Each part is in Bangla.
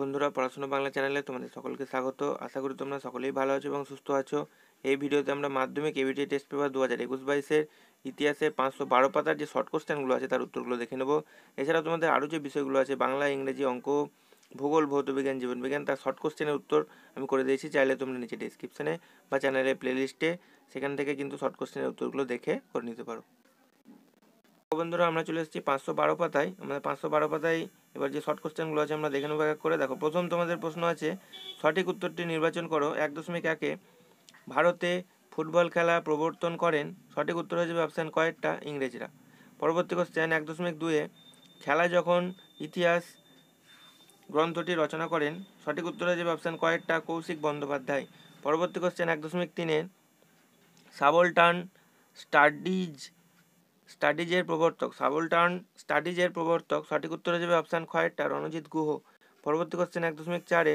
বন্ধুরা পড়াশোনা বাংলা চ্যানেলে তোমাদের সকলকে স্বাগত আশা করি তোমরা সকলেই ভালো আছো এবং সুস্থ আছো এই ভিডিওতে আমরা মাধ্যমিক এবিটি টেস্ট পেপার দু হাজার একুশ বাইশের ইতিহাসে পাঁচশো বারো পাতার যে শর্ট কোশ্চেনগুলো আছে তার উত্তরগুলো দেখে নেবো এছাড়াও তোমাদের আরও যে বিষয়গুলো আছে বাংলা ইংরেজি অঙ্ক ভূগোল ভৌত বিজ্ঞান জীবনবিজ্ঞান তার শর্ট কোশ্চেনের উত্তর আমি করে দিয়েছি চাইলে তোমরা নিচে ডিসক্রিপশনে বা চ্যানেলের প্লেলিস্টে সেখান থেকে কিন্তু শর্ট কোশ্চেনের উত্তরগুলো দেখে করে নিতে পারো বন্ধুরা আমরা চলে এসেছি পাঁচশো বারো পাতায় আমাদের পাঁচশো বারো পাতায় এবার যে শর্ট কোশ্চেনগুলো আছে আমরা দেখে নেব এক করে দেখো প্রথম তোমাদের প্রশ্ন আছে সঠিক উত্তরটি নির্বাচন করো এক দশমিক একে ভারতে ফুটবল খেলা প্রবর্তন করেন সঠিক উত্তর হয়ে যাবে অপশান কয়েকটা ইংরেজরা পরবর্তী কোশ্চেন এক দশমিক দুয়ে খেলা যখন ইতিহাস গ্রন্থটি রচনা করেন সঠিক উত্তর হয়ে যাবে অপশান কয়েকটা কৌশিক বন্দ্যোপাধ্যায় পরবর্তী কোশ্চেন এক দশমিক তিনে সাবলটান স্টাডিজ স্টাডিজের প্রবর্তক সাবলটার্ন স্টাডিজের প্রবর্তক সঠিক উত্তর হিসেবে অপশান খয়েরটা রণজিৎ গুহ পরবর্তী কোশ্চেন এক দশমিক চারে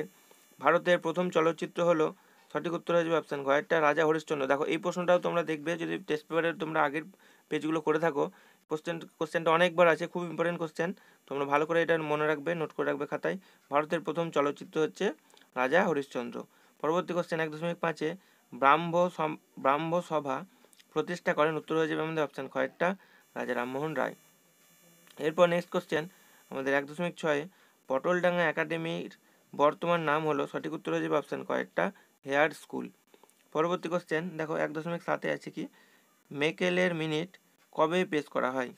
ভারতের প্রথম চলচ্চিত্র হলো সঠিক উত্তর হিসেবে অপশান খ একটা রাজা হরিশ্চন্দ্র দেখো এই প্রশ্নটাও তোমরা দেখবে যদি টেস্ট পেপারে তোমরা আগের পেজগুলো করে থাকো কোশ্চেন কোশ্চেনটা অনেকবার আছে খুব ইম্পর্টেন্ট কোশ্চেন তোমরা ভালো করে এটা মনে রাখবে নোট করে রাখবে খাতায় ভারতের প্রথম চলচ্চিত্র হচ্ছে রাজা হরিশ্চন্দ্র পরবর্তী কোশ্চেন এক দশমিক পাঁচে ব্রাহ্ম ব্রাহ্ম সভা প্রতিষ্ঠা করেন উত্তর হয়ে যাবে আমাদের অপশান কয়েকটা রাজা রামমোহন রায় এরপর নেক্সট কোশ্চেন আমাদের এক দশমিক ছয়ে পটলডাঙ্গা একাডেমির বর্তমান নাম হলো সঠিক উত্তর হয়ে যাবে অপশান কয়েকটা হেয়ার স্কুল পরবর্তী কোশ্চেন দেখো এক দশমিক সাতে আছে কি মেকেলের মিনিট কবে পেশ করা হয়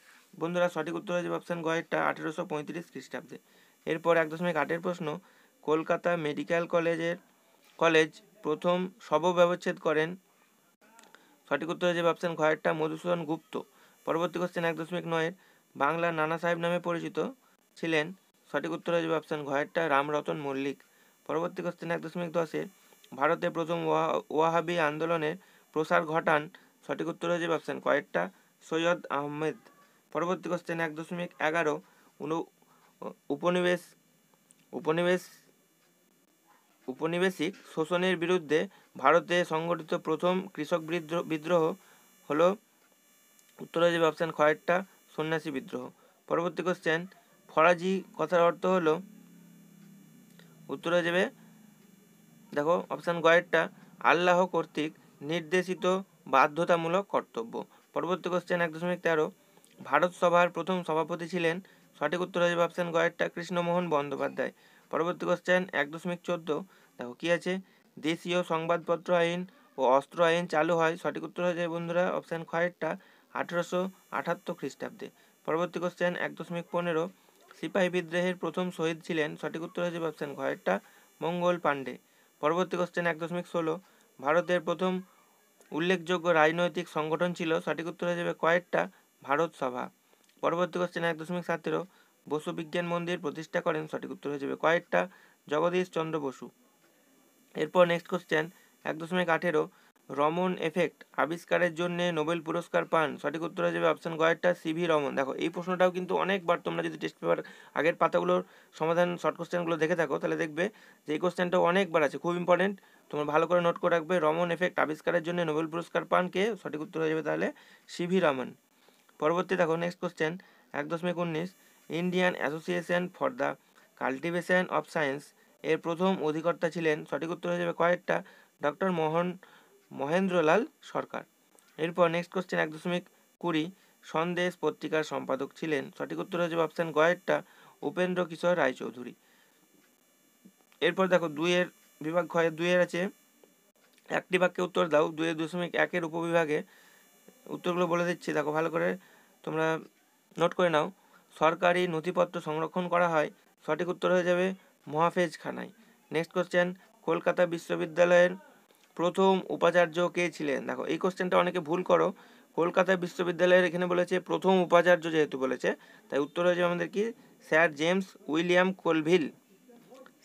বন্ধুরা সঠিক উত্তর হয়ে যাবে অপশান কয়েকটা আঠেরোশো পঁয়ত্রিশ খ্রিস্টাব্দে এরপর এক দশমিক আটের প্রশ্ন কলকাতা মেডিকেল কলেজের কলেজ প্রথম শব ব্যবচ্ছেদ করেন সঠিক উত্তর হয়ে ভাবছেন অপশান ঘয়েরটা মধুসূদন গুপ্ত পরবর্তী কোশ্চেন এক দশমিক নয়ের বাংলা নানা সাহেব নামে পরিচিত ছিলেন সঠিক উত্তর হয়েছে ভাবছেন ঘয়েরটা রামরতন মল্লিক পরবর্তী কোশ্চেন এক দশমিক দশে ভারতে প্রথম ওয়াহাবি আন্দোলনের প্রসার ঘটান সঠিক উত্তর হয়ে ভাবছেন কয়েকটা সৈয়দ আহমেদ পরবর্তী কোশ্চেন এক দশমিক এগারো উপনিবেশ উপনিবেশ উপনিবেশিক শোষণের বিরুদ্ধে ভারতে সংগঠিত প্রথম কৃষক বিদ্রোহ বিদ্রোহ হল উত্তরাজে যে অপশান খয়েরটা সন্ন্যাসী বিদ্রোহ পরবর্তী কোশ্চেন ফরাজি কথার অর্থ হলো উত্তরে যাবে দেখো অপশান গয়েরটা আল্লাহ কর্তৃক নির্দেশিত বাধ্যতামূলক কর্তব্য পরবর্তী কোশ্চেন এক দশমিক তেরো ভারত সভার প্রথম সভাপতি ছিলেন সঠিক উত্তর হয়ে অপশান গয়েরটা কৃষ্ণমোহন বন্দ্যোপাধ্যায় পরবর্তী কোশ্চেন এক দশমিক চোদ্দ দেখো কী আছে দেশীয় সংবাদপত্র আইন ও অস্ত্র আইন চালু হয় সঠিক উত্তর হয়ে যায় বন্ধুরা অপশান খয়েরটা আঠেরোশো আঠাত্তর খ্রিস্টাব্দে পরবর্তী কোশ্চেন এক দশমিক পনেরো সিপাহী বিদ্রোহের প্রথম শহীদ ছিলেন সঠিক উত্তর হয়ে যাবে অপশান খয়েরটা মঙ্গল পাণ্ডে পরবর্তী কোশ্চেন এক দশমিক ষোলো ভারতের প্রথম উল্লেখযোগ্য রাজনৈতিক সংগঠন ছিল সঠিক উত্তর হয়ে যাবে কয়েকটা ভারত সভা পরবর্তী কোশ্চেন এক দশমিক সতেরো বসু বিজ্ঞান মন্দির প্রতিষ্ঠা করেন সঠিক উত্তর হয়ে যাবে কয়েকটা জগদীশ চন্দ্র বসু এরপর নেক্সট কোশ্চেন এক দশমিক আঠেরো রমন এফেক্ট আবিষ্কারের জন্য নোবেল পুরস্কার পান সঠিক উত্তর হয়ে যাবে অপশান কয়েকটা সিভি রমন দেখো এই প্রশ্নটাও কিন্তু অনেকবার তোমরা যদি টেস্ট পেপার আগের পাতাগুলোর সমাধান শর্ট কোশ্চেনগুলো দেখে থাকো তাহলে দেখবে যে এই কোশ্চেনটাও অনেকবার আছে খুব ইম্পর্টেন্ট তোমরা ভালো করে নোট করে রাখবে রমন এফেক্ট আবিষ্কারের জন্য নোবেল পুরস্কার পান কে সঠিক উত্তর হয়ে যাবে তাহলে সিভি রমন পরবর্তী দেখো নেক্সট কোশ্চেন এক দশমিক উনিশ Indian Association for the Cultivation of Science এর প্রথম অধিকর্তা ছিলেন সঠিক উত্তর হয়ে যাবে কয়েকটা ডক্টর মোহন মহেন্দ্রলাল সরকার এরপর নেক্সট কোশ্চেন এক দশমিক কুড়ি সন্দেশ পত্রিকার সম্পাদক ছিলেন সঠিক উত্তর হয়ে যাবে অপশান কয়েকটা উপেন্দ্র কিশোর রায়চৌধুরী এরপর দেখো দুইয়ের বিভাগ ঘরে দুইয়ের আছে একটি বাক্যে উত্তর দাও দুই দশমিক একের উপবিভাগে উত্তরগুলো বলে দিচ্ছি দেখো ভালো করে তোমরা নোট করে নাও সরকারি নথিপত্র সংরক্ষণ করা হয় সঠিক উত্তর হয়ে যাবে মহাফেজখানায় নেক্সট কোশ্চেন কলকাতা বিশ্ববিদ্যালয়ের প্রথম উপাচার্য কে ছিলেন দেখো এই কোশ্চেনটা অনেকে ভুল করো কলকাতা বিশ্ববিদ্যালয়ের এখানে বলেছে প্রথম উপাচার্য যেহেতু বলেছে তাই উত্তর হয়ে যাবে আমাদের কি Sir James William Colvile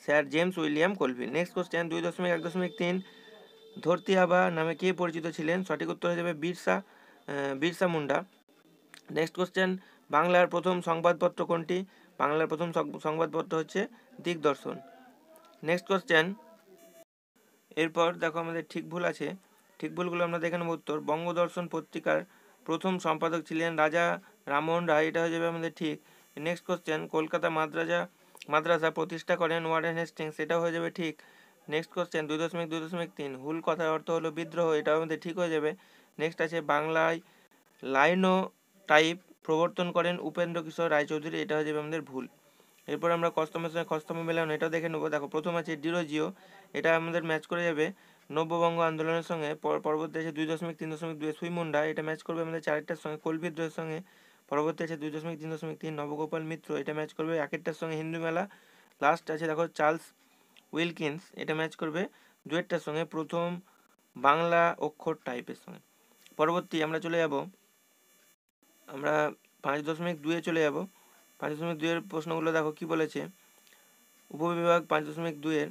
Sir James William Colvile next question দুই দশমিক এক দশমিক তিন ধরতি আবা নামে কে পরিচিত ছিলেন সঠিক উত্তর হয়ে যাবে বিরসা বিরসা মুন্ডা নেক্সট কোশ্চেন বাংলার প্রথম সংবাদপত্র কোনটি বাংলার প্রথম সংবাদপত্র হচ্ছে দিকদর্শন নেক্সট কোশ্চেন এরপর দেখো আমাদের ঠিক ভুল আছে ঠিক ভুলগুলো আমরা দেখে নেব উত্তর বঙ্গদর্শন পত্রিকার প্রথম সম্পাদক ছিলেন রাজা রামমোহন রায় এটা হয়ে যাবে আমাদের ঠিক নেক্সট কোশ্চেন কলকাতা মাদ্রাজা মাদ্রাসা প্রতিষ্ঠা করেন ওয়ারেন হেস্টিংস সেটা হয়ে যাবে ঠিক নেক্সট কোশ্চেন দুই দশমিক দুই দশমিক তিন হুল কথার অর্থ হলো বিদ্রোহ এটাও আমাদের ঠিক হয়ে যাবে নেক্সট আছে বাংলায় লাইনো টাইপ প্রবর্তন করেন উপেন্দ্র কিশোর রায়চৌধুরী এটা হয়ে যাবে আমাদের ভুল এরপর আমরা কস্তমের সঙ্গে খস্তমে মেলানো এটা দেখে নেবো দেখো প্রথম আছে ডিরোজিও এটা আমাদের ম্যাচ করে যাবে নব্যবঙ্গ আন্দোলনের সঙ্গে পরবর্তী আছে দুই দশমিক তিন দশমিক দুই সুই মুন্ডা এটা ম্যাচ করবে আমাদের চারেরটার সঙ্গে কলবিদ্রোহের সঙ্গে পরবর্তী আছে দুই দশমিক তিন দশমিক তিন নবগোপাল মিত্র এটা ম্যাচ করবে একেরটার সঙ্গে হিন্দু মেলা লাস্ট আছে দেখো চার্লস উইলকিন্স এটা ম্যাচ করবে দুয়েরটার সঙ্গে প্রথম বাংলা অক্ষর টাইপের সঙ্গে পরবর্তী আমরা চলে যাব আমরা পাঁচ দশমিক দুয়ে চলে যাব পাঁচ দশমিক দুয়ের প্রশ্নগুলো দেখো কি বলেছে উপবিভাগ পাঁচ দশমিক দুয়ের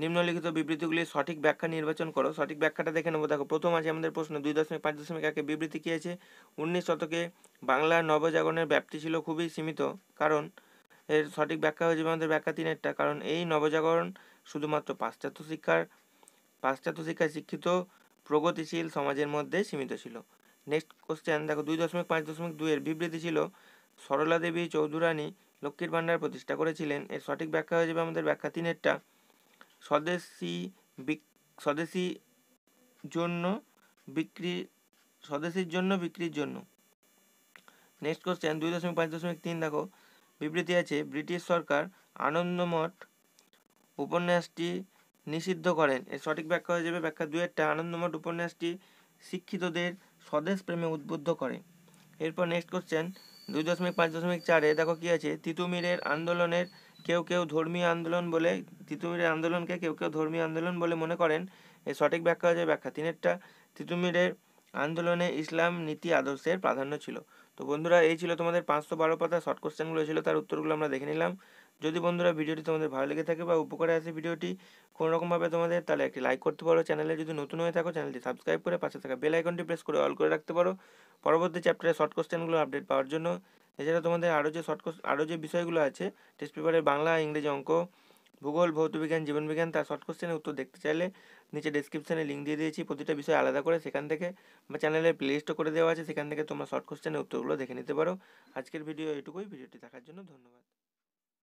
নিম্নলিখিত বিবৃতিগুলি সঠিক ব্যাখ্যা নির্বাচন করো সঠিক ব্যাখ্যাটা দেখে নেবো দেখো প্রথম আছে আমাদের প্রশ্ন দুই দশমিক পাঁচ দশমিক একে বিবৃতি কী আছে উনিশ শতকে বাংলার নবজাগরণের ব্যাপ্তি ছিল খুবই সীমিত কারণ এর সঠিক ব্যাখ্যা হয়ে আমাদের ব্যাখ্যা তিনেরটা কারণ এই নবজাগরণ শুধুমাত্র পাশ্চাত্য শিক্ষার পাশ্চাত্য শিক্ষায় শিক্ষিত প্রগতিশীল সমাজের মধ্যে সীমিত ছিল নেক্সট কোশ্চেন দেখো দুই দশমিক পাঁচ দশমিক দুইয়ের বিবৃতি ছিল সরলা দেবী চৌধুরানী লক্ষ্মীর ভান্ডার প্রতিষ্ঠা করেছিলেন এর সঠিক ব্যাখ্যা হয়ে যাবে আমাদের ব্যাখ্যা তিনেরটা স্বদেশি স্বদেশি জন্য বিক্রি স্বদেশির জন্য বিক্রির জন্য নেক্সট কোশ্চেন দুই দশমিক পাঁচ দশমিক তিন দেখো বিবৃতি আছে ব্রিটিশ সরকার আনন্দমঠ উপন্যাসটি নিষিদ্ধ করেন এর সঠিক ব্যাখ্যা হয়ে যাবে ব্যাখ্যা দুয়েরটা আনন্দমঠ উপন্যাসটি শিক্ষিতদের স্বদেশ প্রেমে উদ্বুদ্ধ করে এরপর নেক্সট কোশ্চেন দুই দশমিক পাঁচ দশমিক চারে দেখো কী আছে তিতুমিরের আন্দোলনের কেউ কেউ ধর্মীয় আন্দোলন বলে তিতুমিরের আন্দোলনকে কেউ কেউ ধর্মীয় আন্দোলন বলে মনে করেন এর সঠিক ব্যাখ্যা হয়ে যায় ব্যাখ্যা তিনেরটা তিতুমিরের আন্দোলনে ইসলাম নীতি আদর্শের প্রাধান্য ছিল তো বন্ধুরা এই ছিল তোমাদের পাঁচশো বারো পাতা শর্ট কোশ্চেনগুলো ছিল তার উত্তরগুলো আমরা দেখে নিলাম যদি বন্ধুরা ভিডিওটি তোমাদের ভালো লেগে থাকে বা উপকারে আসে ভিডিওটি কোনো রকমভাবে তোমাদের তাহলে একটি লাইক করতে পারো চ্যানেলে যদি নতুন হয়ে থাকো চ্যানেলটি সাবস্ক্রাইব করে পাশে থাকা বেল আইকনটি প্রেস করে অল করে রাখতে পারো পরবর্তী চ্যাপ্টারে শর্ট কোশ্চেনগুলো আপডেট পাওয়ার জন্য এছাড়া তোমাদের আরও যে শর্ট কোশ্চেন আরও যে বিষয়গুলো আছে টেস্ট পেপারের বাংলা ইংরেজি অঙ্ক ভূগোল ভৌতবিজ্ঞান জীবনবিজ্ঞান তার শর্ট কোশ্চেনের উত্তর দেখতে চাইলে নিচে ডিসক্রিপশানে লিঙ্ক দিয়ে দিয়েছি প্রতিটা বিষয় আলাদা করে সেখান থেকে বা চ্যানেলের প্লেলিস্টও করে দেওয়া আছে সেখান থেকে তোমরা শর্ট কোশ্চেনের উত্তরগুলো দেখে নিতে পারো আজকের ভিডিও এটুকুই ভিডিওটি দেখার জন্য ধন্যবাদ